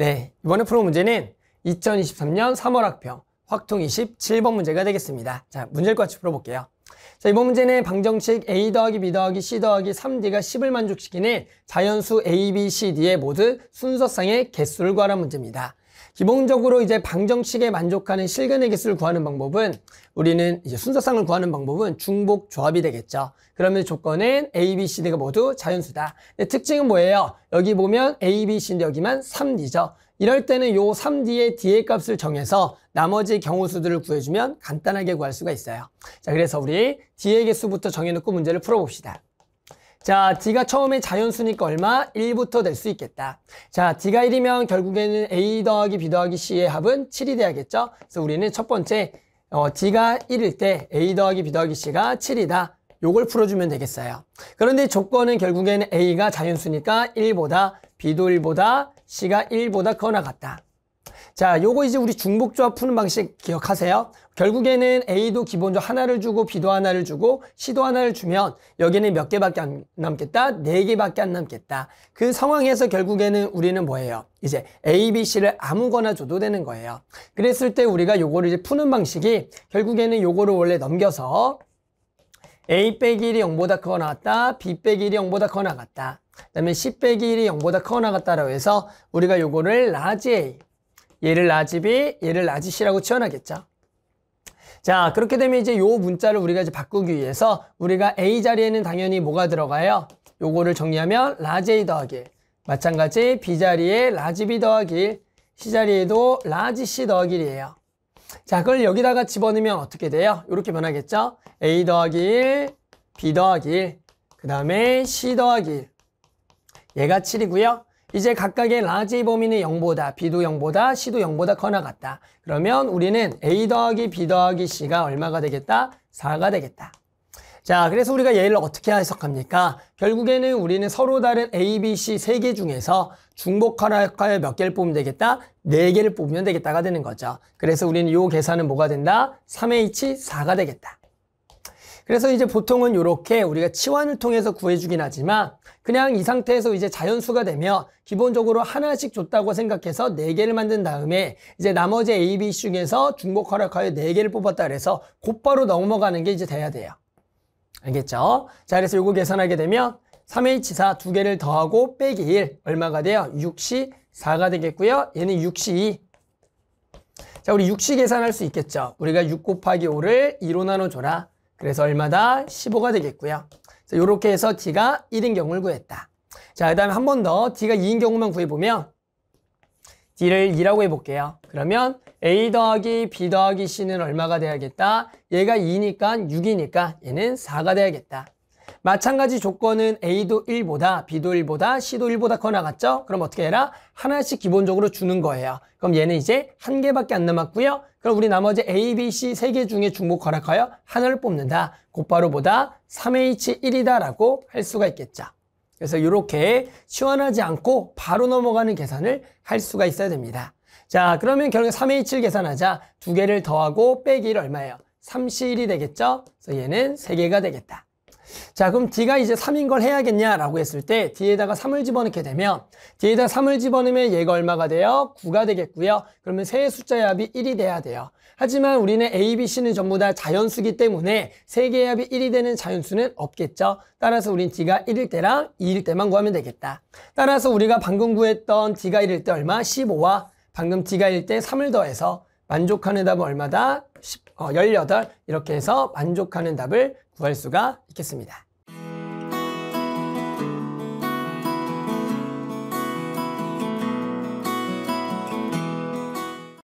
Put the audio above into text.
네, 이번에 풀어 문제는 2023년 3월 학평 확통 27번 문제가 되겠습니다. 자, 문제를 같이 풀어볼게요. 자, 이번 문제는 방정식 A 더하기 B 더하기 C 더하기 3D가 10을 만족시키는 자연수 A, B, C, D의 모두 순서상의 개수를 구하는 문제입니다. 기본적으로 이제 방정식에 만족하는 실근의 개수를 구하는 방법은 우리는 이제 순서상을 구하는 방법은 중복 조합이 되겠죠. 그러면 조건은 A, B, C, D가 모두 자연수다. 특징은 뭐예요? 여기 보면 A, B, C인데 여기만 3D죠. 이럴 때는 요 3D의 D의 값을 정해서 나머지 경우수들을 구해주면 간단하게 구할 수가 있어요. 자, 그래서 우리 D의 개수부터 정해놓고 문제를 풀어봅시다. 자, D가 처음에 자연수니까 얼마? 1부터 될 수 있겠다. 자, D가 1이면 결국에는 A 더하기 B 더하기 C의 합은 7이 돼야겠죠? 그래서 우리는 첫 번째, 어, D가 1일 때 A 더하기 B 더하기 C가 7이다. 요걸 풀어주면 되겠어요. 그런데 조건은 결국에는 A가 자연수니까 1보다 B도 1보다 C가 1보다 커나 갔다 자, 요거 이제 우리 중복조합 푸는 방식 기억하세요. 결국에는 A도 기본조 하나를 주고 B도 하나를 주고 C도 하나를 주면 여기는 몇 개밖에 안 남겠다? 네 개밖에 안 남겠다. 그 상황에서 결국에는 우리는 뭐예요? 이제 A, B, C를 아무거나 줘도 되는 거예요. 그랬을 때 우리가 요거를 이제 푸는 방식이 결국에는 요거를 원래 넘겨서 A 빼기 1이 0보다 커 나왔다. B 빼기 1이 0보다 커 나갔다. 그 다음에 C 빼기 1이 0보다 커 나갔다라고 해서 우리가 요거를 라지 A, 얘를 라지 B, 얘를 라지 C라고 치환하겠죠. 자, 그렇게 되면 이제 요 문자를 우리가 이제 바꾸기 위해서 우리가 A 자리에는 당연히 뭐가 들어가요? 요거를 정리하면 라지 A 더하기 마찬가지 B 자리에 라지 B 더하기 1. C 자리에도 라지 C 더하기 이에요 자, 그걸 여기다가 집어넣으면 어떻게 돼요? 이렇게 변하겠죠? A 더하기 1, B 더하기 1, 그 다음에 C 더하기 1. 얘가 7이고요. 이제 각각의 라지 범위는 0보다, B도 0보다, C도 0보다 커나 갔다 그러면 우리는 A 더하기 B 더하기 C가 얼마가 되겠다? 4가 되겠다. 자, 그래서 우리가 예를 어떻게 해석합니까? 결국에는 우리는 서로 다른 A, B, C 세 개 중에서 중복하라카여 몇 개를 뽑으면 되겠다? 네 개를 뽑으면 되겠다가 되는 거죠. 그래서 우리는 요 계산은 뭐가 된다? 3H 4가 되겠다. 그래서 이제 보통은 이렇게 우리가 치환을 통해서 구해주긴 하지만 그냥 이 상태에서 이제 자연수가 되며 기본적으로 하나씩 줬다고 생각해서 4개를 만든 다음에 이제 나머지 A, B 중에서 중복 허락하여 4개를 뽑았다 그래서 곧바로 넘어가는 게 이제 돼야 돼요. 알겠죠? 자, 그래서 이거 계산하게 되면 3H4 두 개를 더하고 빼기 1 얼마가 돼요? 6 4가 되겠고요. 얘는 6 2. 자, 우리 6시 계산할 수 있겠죠? 우리가 6 곱하기 5를 2로 나눠줘라. 그래서 얼마다? 15가 되겠고요. 자, 이렇게 해서 D가 1인 경우를 구했다. 자, 그 다음에 한 번 더 D가 2인 경우만 구해보면 D를 2라고 해볼게요. 그러면 A 더하기 B 더하기 C는 얼마가 돼야겠다? 얘가 2니까 6이니까 얘는 4가 돼야겠다. 마찬가지 조건은 A도 1보다 B도 1보다 C도 1보다 커 나갔죠? 그럼 어떻게 해라? 하나씩 기본적으로 주는 거예요. 그럼 얘는 이제 한 개밖에 안 남았고요. 그럼 우리 나머지 A, B, C 세 개 중에 중복 허락하여 하나를 뽑는다. 곧바로보다 3H1이다라고 할 수가 있겠죠. 그래서 이렇게 시원하지 않고 바로 넘어가는 계산을 할 수가 있어야 됩니다. 자, 그러면 결국 3의 7 계산하자. 두 개를 더하고 빼기 1 얼마예요? 31이 되겠죠? 그래서 얘는 3개가 되겠다. 자, 그럼 D가 이제 3인 걸 해야겠냐라고 했을 때 D에다가 3을 집어넣게 되면 d 에다 3을 집어넣으면 얘가 얼마가 돼요? 9가 되겠고요. 그러면 세의 숫자의 합이 1이 돼야 돼요. 하지만 우리는 A, B, C는 전부 다 자연수기 때문에 세 개의 합이 1이 되는 자연수는 없겠죠. 따라서 우린 D가 1일 때랑 2일 때만 구하면 되겠다. 따라서 우리가 방금 구했던 D가 1일 때 얼마? 15와 방금 D가 1때 3을 더해서 만족하는 답은 얼마다? 10, 어, 18 이렇게 해서 만족하는 답을 구할 수가 있겠습니다.